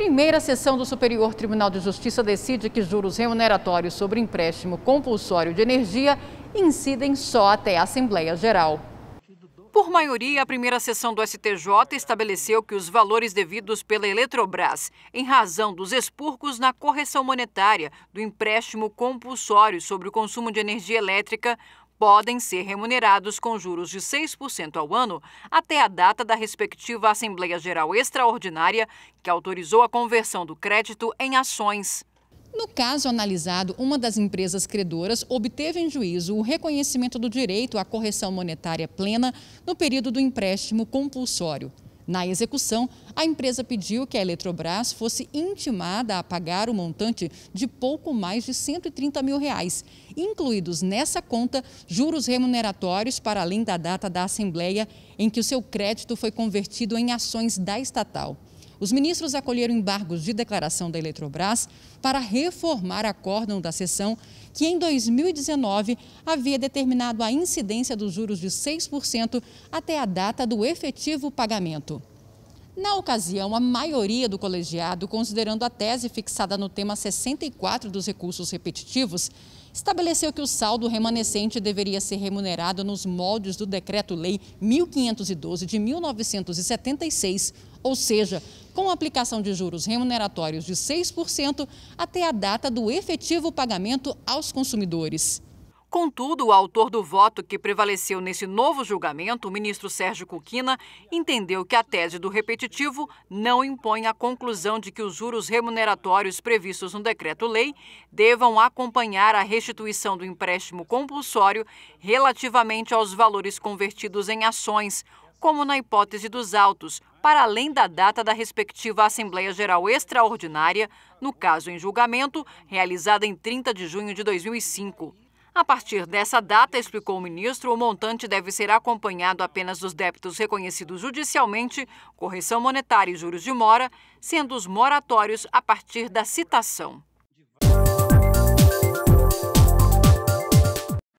Primeira sessão do Superior Tribunal de Justiça decide que juros remuneratórios sobre empréstimo compulsório de energia incidem só até a Assembleia Geral. Por maioria, a primeira sessão do STJ estabeleceu que os valores devidos pela Eletrobras, em razão dos expurgos na correção monetária do empréstimo compulsório sobre o consumo de energia elétrica, podem ser remunerados com juros de 6% ao ano até a data da respectiva Assembleia Geral Extraordinária, que autorizou a conversão do crédito em ações. No caso analisado, uma das empresas credoras obteve em juízo o reconhecimento do direito à correção monetária plena no período do empréstimo compulsório. Na execução, a empresa pediu que a Eletrobras fosse intimada a pagar o um montante de pouco mais de 130 mil reais, incluídos nessa conta juros remuneratórios para além da data da Assembleia em que o seu crédito foi convertido em ações da estatal os ministros acolheram embargos de declaração da Eletrobras para reformar a córdão da sessão que em 2019 havia determinado a incidência dos juros de 6% até a data do efetivo pagamento. Na ocasião, a maioria do colegiado, considerando a tese fixada no tema 64 dos recursos repetitivos, estabeleceu que o saldo remanescente deveria ser remunerado nos moldes do Decreto-Lei 1512 de 1976, ou seja, com aplicação de juros remuneratórios de 6% até a data do efetivo pagamento aos consumidores. Contudo, o autor do voto que prevaleceu nesse novo julgamento, o ministro Sérgio Cuquina, entendeu que a tese do repetitivo não impõe a conclusão de que os juros remuneratórios previstos no decreto-lei devam acompanhar a restituição do empréstimo compulsório relativamente aos valores convertidos em ações, como na hipótese dos autos, para além da data da respectiva Assembleia Geral Extraordinária, no caso em julgamento, realizada em 30 de junho de 2005. A partir dessa data, explicou o ministro, o montante deve ser acompanhado apenas dos débitos reconhecidos judicialmente, correção monetária e juros de mora, sendo os moratórios a partir da citação.